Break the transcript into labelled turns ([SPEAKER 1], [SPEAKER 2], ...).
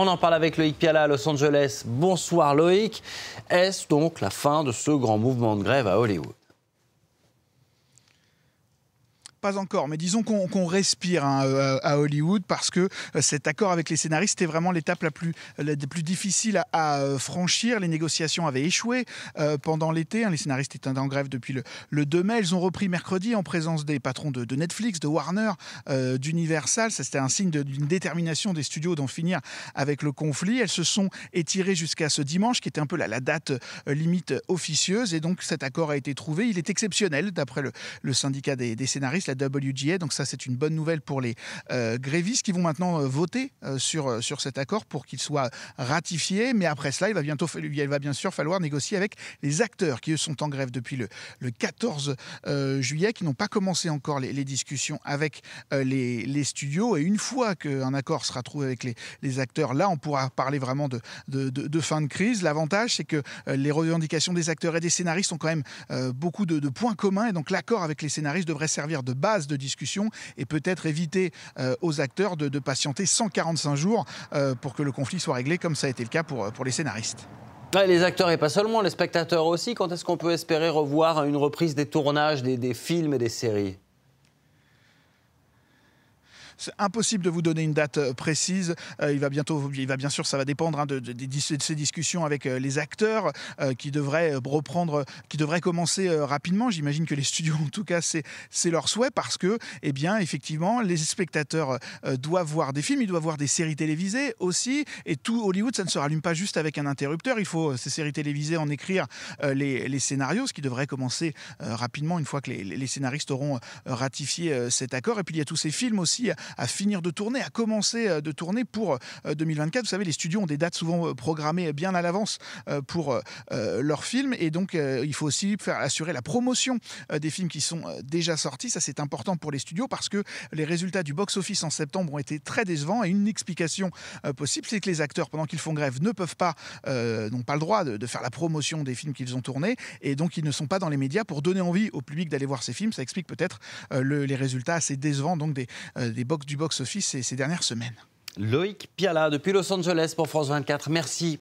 [SPEAKER 1] On en parle avec Loïc Piala à Los Angeles. Bonsoir Loïc. Est-ce donc la fin de ce grand mouvement de grève à Hollywood
[SPEAKER 2] pas encore, mais disons qu'on respire hein, euh, à, Hollywood parce que euh, cet accord avec les scénaristes était vraiment l'étape la plus, la plus difficile à, euh, franchir. Les négociations avaient échoué pendant l'été. Hein. les scénaristes étaient en grève depuis le, 2 mai. Ils ont repris mercredi en présence des patrons de, Netflix, de Warner, d'Universal. Ça, c'était un signe d'une détermination des studios d'en finir avec le conflit. Elles se sont étirées jusqu'à ce dimanche, qui était un peu la, date limite officieuse. Et donc, cet accord a été trouvé. Il est exceptionnel, d'après le, syndicat des scénaristes la WGA. Donc ça, c'est une bonne nouvelle pour les euh, grévistes qui vont maintenant euh, voter euh, sur, euh, sur cet accord pour qu'il soit ratifié. Mais après cela, il va, bientôt, il va bien sûr falloir négocier avec les acteurs qui, eux, sont en grève depuis le, le 14 juillet, qui n'ont pas commencé encore les, discussions avec les, les, studios. Et une fois qu'un accord sera trouvé avec les, les, acteurs, là, on pourra parler vraiment de, de, de, fin de crise. L'avantage, c'est que les revendications des acteurs et des scénaristes ont quand même beaucoup de, de, points communs. Et donc l'accord avec les scénaristes devrait servir de base de discussion et peut-être éviter euh, aux acteurs de, patienter 145 jours euh, pour que le conflit soit réglé, comme ça a été le cas pour, euh, les scénaristes.
[SPEAKER 1] les acteurs et pas seulement, les spectateurs aussi. Quand est-ce qu'on peut espérer revoir une reprise des tournages des films et des séries
[SPEAKER 2] c'est impossible de vous donner une date euh, précise. Euh, il va bientôt, il va bien sûr, ça va dépendre hein, de, ces discussions avec euh, les acteurs qui devraient reprendre, qui devraient commencer rapidement. J'imagine que les studios, en tout cas, c'est leur souhait parce que, eh bien, effectivement, les spectateurs doivent voir des films, ils doivent voir des séries télévisées aussi. Et tout Hollywood, ça ne se rallume pas juste avec un interrupteur. Il faut ces séries télévisées en écrire les, scénarios, ce qui devrait commencer rapidement une fois que les, les scénaristes auront ratifié cet accord. Et puis il y a tous ces films aussi à finir de tourner, à commencer euh, de tourner pour 2024. Euh, Vous savez, les studios ont des dates souvent euh, programmées bien à l'avance pour leurs films et donc il faut aussi faire assurer la promotion des films qui sont déjà sortis. Ça, c'est important pour les studios parce que les résultats du box-office en septembre ont été très décevants et une explication possible, c'est que les acteurs, pendant qu'ils font grève, ne peuvent pas, n'ont pas le droit de, faire la promotion des films qu'ils ont tournés et donc ils ne sont pas dans les médias pour donner envie au public d'aller voir ces films. Ça explique peut-être les résultats assez décevants donc des, des box du box-office ces, ces dernières semaines. Loïc Piala
[SPEAKER 1] depuis Los Angeles pour France 24. Merci